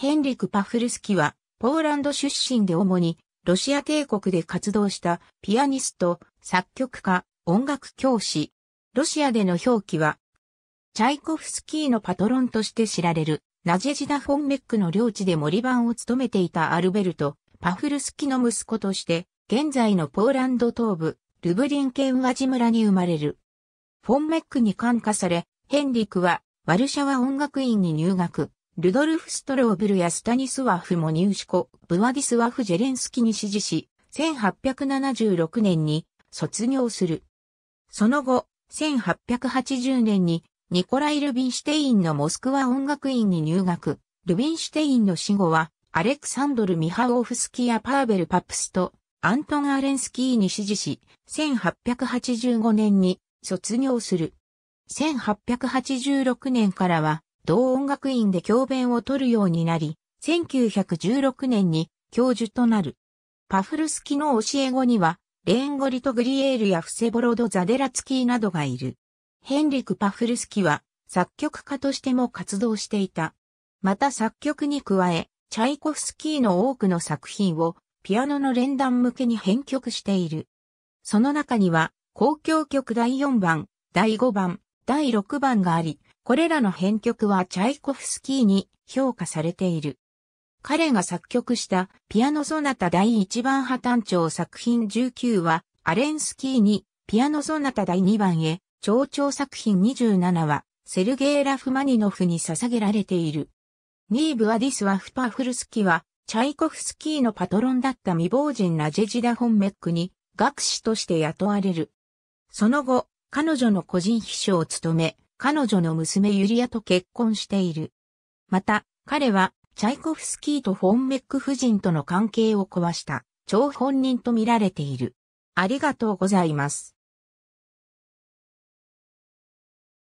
ヘンリク・パフルスキは、ポーランド出身で主に、ロシア帝国で活動したピアニスト、作曲家、音楽教師。ロシアでの表記は、チャイコフスキーのパトロンとして知られる、ナジェジダ・フォンメックの領地で森番を務めていたアルベルト、パフルスキの息子として、現在のポーランド東部、ルブリン県和地村に生まれる。フォンメックに感化され、ヘンリクは、ワルシャワ音楽院に入学。ルドルフ・ストローブルやスタニスワフも入手子、ブワディスワフ・ジェレンスキに支持し、1876年に卒業する。その後、1880年にニコライ・ルビンシュテインのモスクワ音楽院に入学。ルビンシュテインの死後は、アレクサンドル・ミハオフスキやパーベル・パプスト、アントン・アレンスキーに支持し、1885年に卒業する。1886年からは、同音楽院で教鞭を取るようになり、1916年に教授となる。パフルスキの教え子には、レーンゴリト・グリエールやフセボロド・ザデラツキーなどがいる。ヘンリク・パフルスキは作曲家としても活動していた。また作曲に加え、チャイコフスキーの多くの作品をピアノの連弾向けに編曲している。その中には、公共曲第4番、第5番、第6番があり、これらの編曲はチャイコフスキーに評価されている。彼が作曲したピアノソナタ第1番破綻調作品19は、アレンスキーにピアノソナタ第2番へ、蝶調作品27は、セルゲイ・ラフマニノフに捧げられている。ニーブ・アディスはフパフルスキは、チャイコフスキーのパトロンだった未亡人ラジェジダ・ホンメックに、学士として雇われる。その後、彼女の個人秘書を務め、彼女の娘ユリアと結婚している。また、彼は、チャイコフスキーとフォンメック夫人との関係を壊した、張本人と見られている。ありがとうございます。